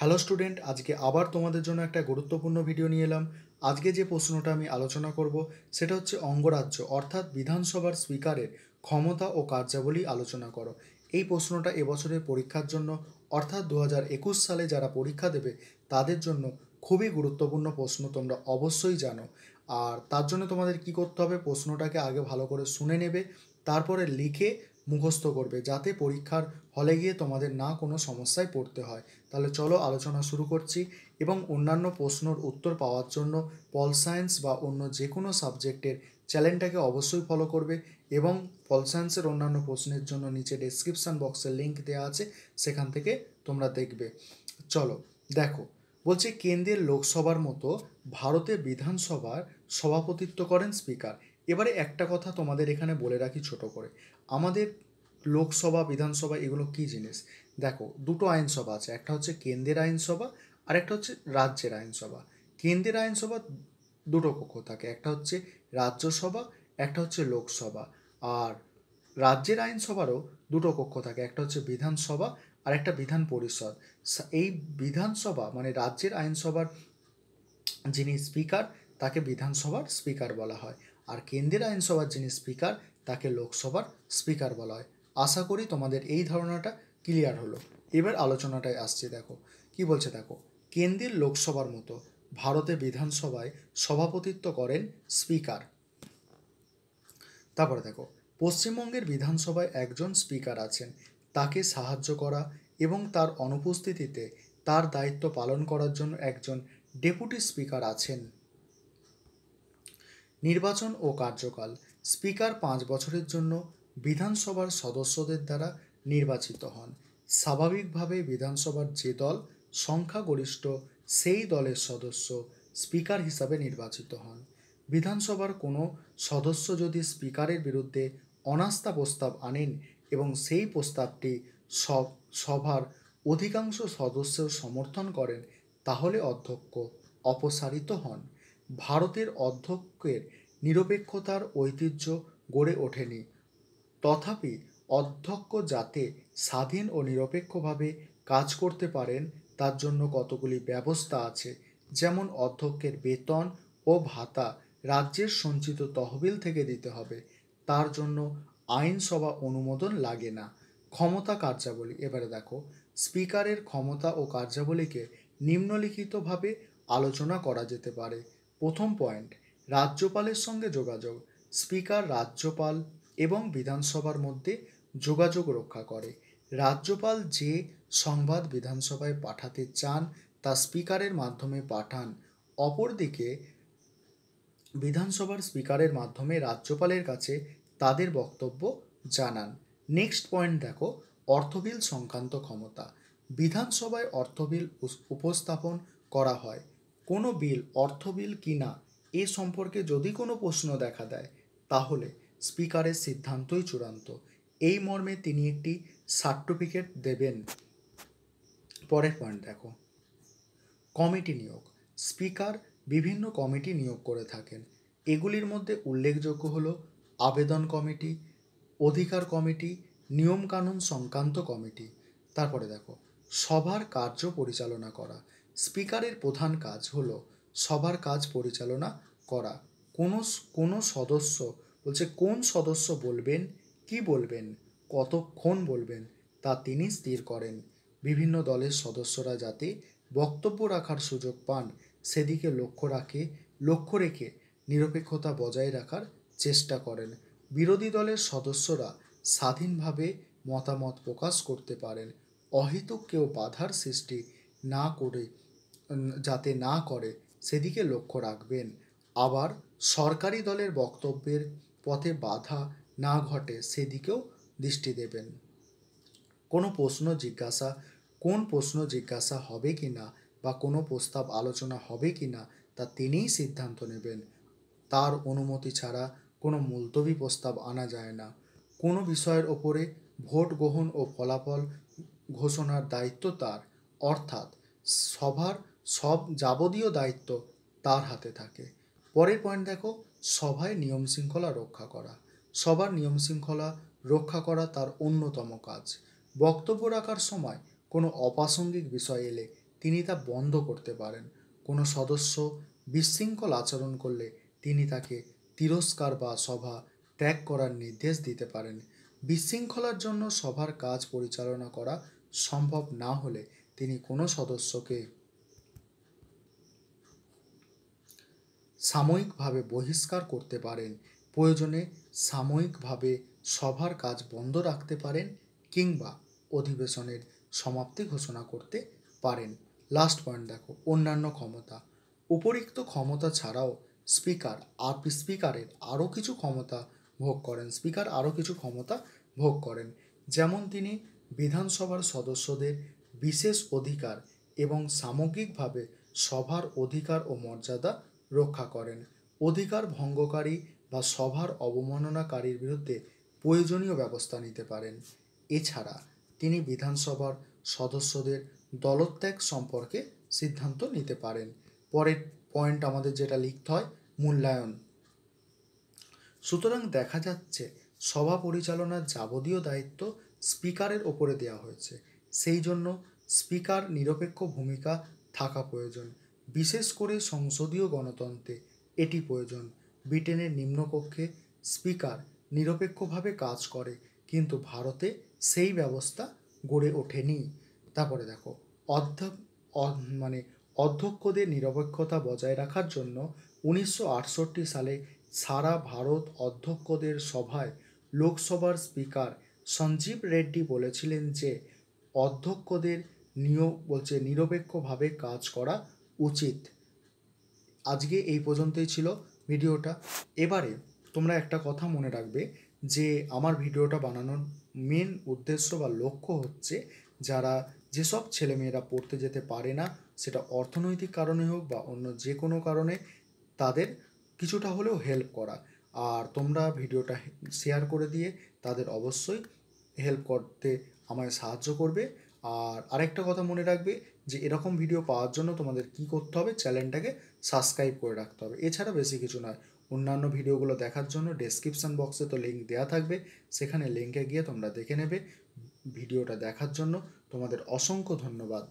hello student আজকে আবার তোমাদের জন্য একটা গুরুত্বপূর্ণ ভিডিও নিয়ে এলাম আজকে যে প্রশ্নটা আমি আলোচনা করব সেটা হচ্ছে অঙ্গরাজ্য অর্থাৎ বিধানসভার স্পিকারের ক্ষমতা ও কার্যাবলী আলোচনা করো এই প্রশ্নটা এবছরের পরীক্ষার জন্য অর্থাৎ দু সালে যারা পরীক্ষা দেবে তাদের জন্য খুবই গুরুত্বপূর্ণ প্রশ্ন তোমরা অবশ্যই জানো আর তার জন্য তোমাদের কি করতে হবে প্রশ্নটাকে আগে ভালো করে শুনে নেবে তারপরে লিখে মুখস্থ করবে যাতে পরীক্ষার হলে গিয়ে তোমাদের না কোনো সমস্যায় পড়তে হয় তাহলে চলো আলোচনা শুরু করছি এবং অন্যান্য প্রশ্নর উত্তর পাওয়ার জন্য পল সায়েন্স বা অন্য যে কোনো সাবজেক্টের চ্যানেলটাকে অবশ্যই ফলো করবে এবং পল সায়েন্সের অন্যান্য প্রশ্নের জন্য নিচে ডিসক্রিপশান বক্সের লিঙ্ক দেওয়া আছে সেখান থেকে তোমরা দেখবে চলো দেখো বলছি কেন্দ্রের লোকসভার মতো ভারতে বিধানসভার সভাপতিত্ব করেন স্পিকার এবারে একটা কথা তোমাদের এখানে বলে রাখি ছোট করে আমাদের লোকসভা বিধানসভা এগুলো কী জিনিস দেখো দুটো আইনসভা আছে একটা হচ্ছে কেন্দ্রের আইনসভা আর একটা হচ্ছে রাজ্যের আইনসভা কেন্দ্রের আইনসভা দুটো কক্ষ থাকে একটা হচ্ছে রাজ্যসভা একটা হচ্ছে লোকসভা আর রাজ্যের আইনসভারও দুটো কক্ষ থাকে একটা হচ্ছে বিধানসভা আর একটা বিধান পরিষদ এই বিধানসভা মানে রাজ্যের আইনসভার যিনি স্পিকার তাকে বিধানসভার স্পিকার বলা হয় আর কেন্দ্রের আইনসভার যিনি স্পিকার তাকে লোকসভার স্পিকার বলা হয় আশা করি তোমাদের এই ধারণাটা ক্লিয়ার হলো এবার আলোচনাটায় আসছে দেখো কি বলছে দেখো কেন্দ্রের লোকসভার মতো ভারতে বিধানসভায় সভাপতিত্ব করেন স্পিকার তারপরে দেখো পশ্চিমবঙ্গের বিধানসভায় একজন স্পিকার আছেন তাকে সাহায্য করা এবং তার অনুপস্থিতিতে তার দায়িত্ব পালন করার জন্য একজন ডেপুটি স্পিকার আছেন নির্বাচন ও কার্যকাল স্পিকার পাঁচ বছরের জন্য বিধানসভার সদস্যদের দ্বারা নির্বাচিত হন স্বাভাবিকভাবে বিধানসভার যে দল সংখ্যাগরিষ্ঠ সেই দলের সদস্য স্পিকার হিসাবে নির্বাচিত হন বিধানসভার কোনো সদস্য যদি স্পিকারের বিরুদ্ধে অনাস্থা প্রস্তাব আনেন এবং সেই প্রস্তাবটি সব সভার অধিকাংশ সদস্য সমর্থন করেন তাহলে অধ্যক্ষ অপসারিত হন ভারতের অধ্যক্ষের নিরপেক্ষতার ঐতিহ্য গড়ে ওঠেনি তথাপি অধ্যক্ষ যাতে স্বাধীন ও নিরপেক্ষভাবে কাজ করতে পারেন তার জন্য কতগুলি ব্যবস্থা আছে যেমন অধ্যক্ষের বেতন ও ভাতা রাজ্যের সঞ্চিত তহবিল থেকে দিতে হবে তার জন্য আইনসভা অনুমোদন লাগে না ক্ষমতা কার্যাবলী এবারে দেখো স্পিকারের ক্ষমতা ও কার্যাবলীকে নিম্নলিখিতভাবে আলোচনা করা যেতে পারে প্রথম পয়েন্ট রাজ্যপালের সঙ্গে যোগাযোগ স্পিকার রাজ্যপাল এবং বিধানসভার মধ্যে যোগাযোগ রক্ষা করে রাজ্যপাল যে সংবাদ বিধানসভায় পাঠাতে চান তা স্পিকারের মাধ্যমে পাঠান অপরদিকে বিধানসভার স্পিকারের মাধ্যমে রাজ্যপালের কাছে তাদের বক্তব্য জানান নেক্সট পয়েন্ট দেখো অর্থবিল সংক্রান্ত ক্ষমতা বিধানসভায় অর্থবিল উপস্থাপন করা হয় কোনো বিল অর্থবিল কিনা এ সম্পর্কে যদি কোনো প্রশ্ন দেখা দেয় তাহলে স্পিকারের সিদ্ধান্তই চূড়ান্ত এই মর্মে তিনি একটি সার্টিফিকেট দেবেন পরের পয়েন্ট দেখো কমিটি নিয়োগ স্পিকার বিভিন্ন কমিটি নিয়োগ করে থাকেন এগুলির মধ্যে উল্লেখযোগ্য হলো আবেদন কমিটি অধিকার কমিটি নিয়মকানুন সংক্রান্ত কমিটি তারপরে দেখো সভার কার্য পরিচালনা করা স্পিকারের প্রধান কাজ হলো সবার কাজ পরিচালনা করা কোনো কোনো সদস্য বলছে কোন সদস্য বলবেন কি বলবেন কতক্ষণ বলবেন তা তিনি স্থির করেন বিভিন্ন দলের সদস্যরা যাতে বক্তব্য রাখার সুযোগ পান সেদিকে লক্ষ্য রাখে লক্ষ্য রেখে নিরপেক্ষতা বজায় রাখার চেষ্টা করেন বিরোধী দলের সদস্যরা স্বাধীনভাবে মতামত প্রকাশ করতে পারেন অহেতুক কেউ বাধার সৃষ্টি না করে যাতে না করে সেদিকে লক্ষ্য রাখবেন আবার সরকারি দলের বক্তব্যের পথে বাধা না ঘটে সেদিকেও দৃষ্টি দেবেন কোনো প্রশ্ন জিজ্ঞাসা কোন প্রশ্ন জিজ্ঞাসা হবে কি না বা কোনো প্রস্তাব আলোচনা হবে কি না তা তিনিই সিদ্ধান্ত নেবেন তার অনুমতি ছাড়া কোনো মুলতবি প্রস্তাব আনা যায় না কোনো বিষয়ের ওপরে ভোট গ্রহণ ও ফলাফল ঘোষণার দায়িত্ব তার অর্থাৎ সভার সব যাবতীয় দায়িত্ব তার হাতে থাকে পরের পয়েন্ট দেখো সভায় নিয়ম শৃঙ্খলা রক্ষা করা সবার নিয়ম শৃঙ্খলা রক্ষা করা তার অন্যতম কাজ বক্তব্য রাখার সময় কোনো অপ্রাসঙ্গিক বিষয় এলে তিনি তা বন্ধ করতে পারেন কোনো সদস্য বিশৃঙ্খল আচরণ করলে তিনি তাকে তিরস্কার বা সভা ত্যাগ করার নির্দেশ দিতে পারেন বিশৃঙ্খলার জন্য সভার কাজ পরিচালনা করা সম্ভব না হলে তিনি কোনো সদস্যকে সাময়িকভাবে বহিষ্কার করতে পারেন প্রয়োজনে সাময়িকভাবে সভার কাজ বন্ধ রাখতে পারেন কিংবা অধিবেশনের সমাপ্তি ঘোষণা করতে পারেন লাস্ট পয়েন্ট দেখো অন্যান্য ক্ষমতা উপরিক্ত ক্ষমতা ছাড়াও স্পিকার আর স্পিকারের আরও কিছু ক্ষমতা ভোগ করেন স্পিকার আরও কিছু ক্ষমতা ভোগ করেন যেমন তিনি বিধানসভার সদস্যদের বিশেষ অধিকার এবং সামগ্রিকভাবে সভার অধিকার ও মর্যাদা রক্ষা করেন অধিকার ভঙ্গকারী বা সভার অবমাননাকারীর বিরুদ্ধে প্রয়োজনীয় ব্যবস্থা নিতে পারেন এছাড়া তিনি বিধানসভার সদস্যদের দলত্যাগ সম্পর্কে সিদ্ধান্ত নিতে পারেন পরের পয়েন্ট আমাদের যেটা লিখতে হয় মূল্যায়ন সুতরাং দেখা যাচ্ছে সভা পরিচালনার যাবতীয় দায়িত্ব স্পিকারের ওপরে দেওয়া হয়েছে সেই জন্য স্পিকার নিরপেক্ষ ভূমিকা থাকা প্রয়োজন বিশেষ করে সংসদীয় গণতন্ত্রে এটি প্রয়োজন ব্রিটেনের নিম্নকক্ষে স্পিকার নিরপেক্ষভাবে কাজ করে কিন্তু ভারতে সেই ব্যবস্থা গড়ে ওঠেনি তারপরে দেখো অধ্যা মানে অধ্যক্ষদের নিরপেক্ষতা বজায় রাখার জন্য উনিশশো সালে সারা ভারত অধ্যক্ষদের সভায় লোকসভার স্পিকার সঞ্জীব রেড্ডি বলেছিলেন যে অধ্যক্ষদের নিয়োগ বলছে নিরপেক্ষভাবে কাজ করা উচিত আজকে এই পর্যন্তই ছিল ভিডিওটা এবারে তোমরা একটা কথা মনে রাখবে যে আমার ভিডিওটা বানানোর মেন উদ্দেশ্য বা লক্ষ্য হচ্ছে যারা যেসব ছেলেমেয়েরা পড়তে যেতে পারে না সেটা অর্থনৈতিক কারণে হোক বা অন্য যে কোনো কারণে তাদের কিছুটা হলেও হেল্প করা আর তোমরা ভিডিওটা শেয়ার করে দিয়ে তাদের অবশ্যই হেল্প করতে আমায় সাহায্য করবে আর আরেকটা কথা মনে রাখবে যে এরকম ভিডিও পাওয়ার জন্য তোমাদের কি করতে হবে চ্যানেলটাকে সাবস্ক্রাইব করে রাখতে হবে এছাড়া বেশি কিছু নয় অন্যান্য ভিডিওগুলো দেখার জন্য ডেসক্রিপশান বক্সে তো লিঙ্ক দেওয়া থাকবে সেখানে লিঙ্কে গিয়ে তোমরা দেখে নেবে ভিডিওটা দেখার জন্য তোমাদের অসংখ্য ধন্যবাদ